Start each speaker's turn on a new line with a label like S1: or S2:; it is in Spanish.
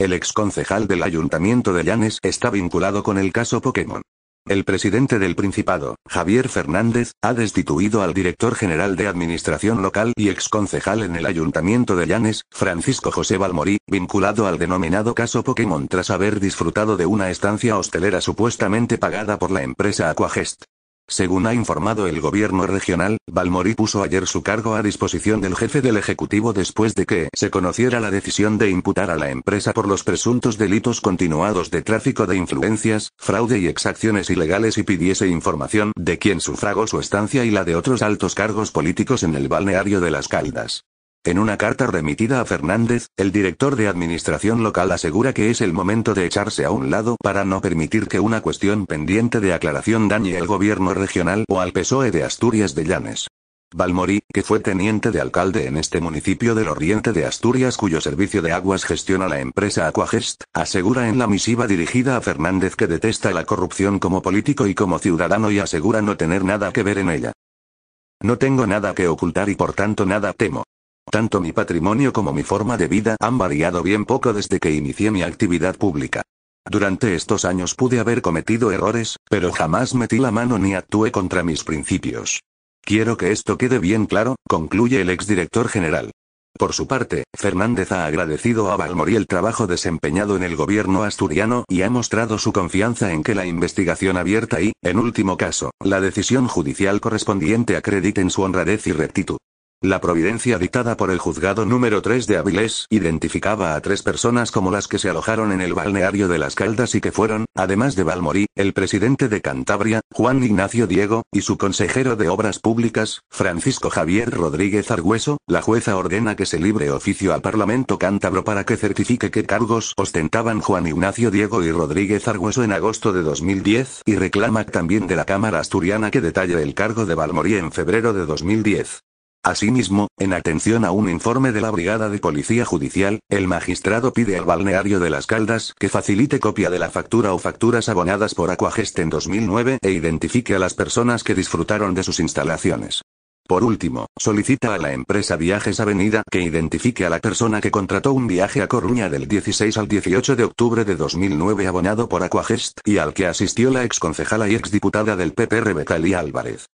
S1: El exconcejal del ayuntamiento de Llanes está vinculado con el caso Pokémon. El presidente del Principado, Javier Fernández, ha destituido al director general de Administración Local y exconcejal en el Ayuntamiento de Llanes, Francisco José Balmorí, vinculado al denominado caso Pokémon tras haber disfrutado de una estancia hostelera supuestamente pagada por la empresa Aquagest. Según ha informado el gobierno regional, Balmori puso ayer su cargo a disposición del jefe del Ejecutivo después de que se conociera la decisión de imputar a la empresa por los presuntos delitos continuados de tráfico de influencias, fraude y exacciones ilegales y pidiese información de quien sufragó su estancia y la de otros altos cargos políticos en el balneario de Las Caldas. En una carta remitida a Fernández, el director de Administración Local asegura que es el momento de echarse a un lado para no permitir que una cuestión pendiente de aclaración dañe al gobierno regional o al PSOE de Asturias de Llanes. Balmorí, que fue teniente de alcalde en este municipio del oriente de Asturias cuyo servicio de aguas gestiona la empresa Aquagest, asegura en la misiva dirigida a Fernández que detesta la corrupción como político y como ciudadano y asegura no tener nada que ver en ella. No tengo nada que ocultar y por tanto nada temo. Tanto mi patrimonio como mi forma de vida han variado bien poco desde que inicié mi actividad pública. Durante estos años pude haber cometido errores, pero jamás metí la mano ni actué contra mis principios. Quiero que esto quede bien claro, concluye el exdirector general. Por su parte, Fernández ha agradecido a y el trabajo desempeñado en el gobierno asturiano y ha mostrado su confianza en que la investigación abierta y, en último caso, la decisión judicial correspondiente acrediten su honradez y rectitud. La providencia dictada por el juzgado número 3 de Avilés identificaba a tres personas como las que se alojaron en el balneario de las Caldas y que fueron, además de Balmorí, el presidente de Cantabria, Juan Ignacio Diego, y su consejero de Obras Públicas, Francisco Javier Rodríguez Argüeso. La jueza ordena que se libre oficio al Parlamento cántabro para que certifique qué cargos ostentaban Juan Ignacio Diego y Rodríguez Argüeso en agosto de 2010 y reclama también de la Cámara Asturiana que detalle el cargo de Balmorí en febrero de 2010. Asimismo, en atención a un informe de la Brigada de Policía Judicial, el magistrado pide al balneario de Las Caldas que facilite copia de la factura o facturas abonadas por Aquagest en 2009 e identifique a las personas que disfrutaron de sus instalaciones. Por último, solicita a la empresa Viajes Avenida que identifique a la persona que contrató un viaje a Coruña del 16 al 18 de octubre de 2009 abonado por Aquagest y al que asistió la exconcejala y exdiputada del PP Rebeca Álvarez.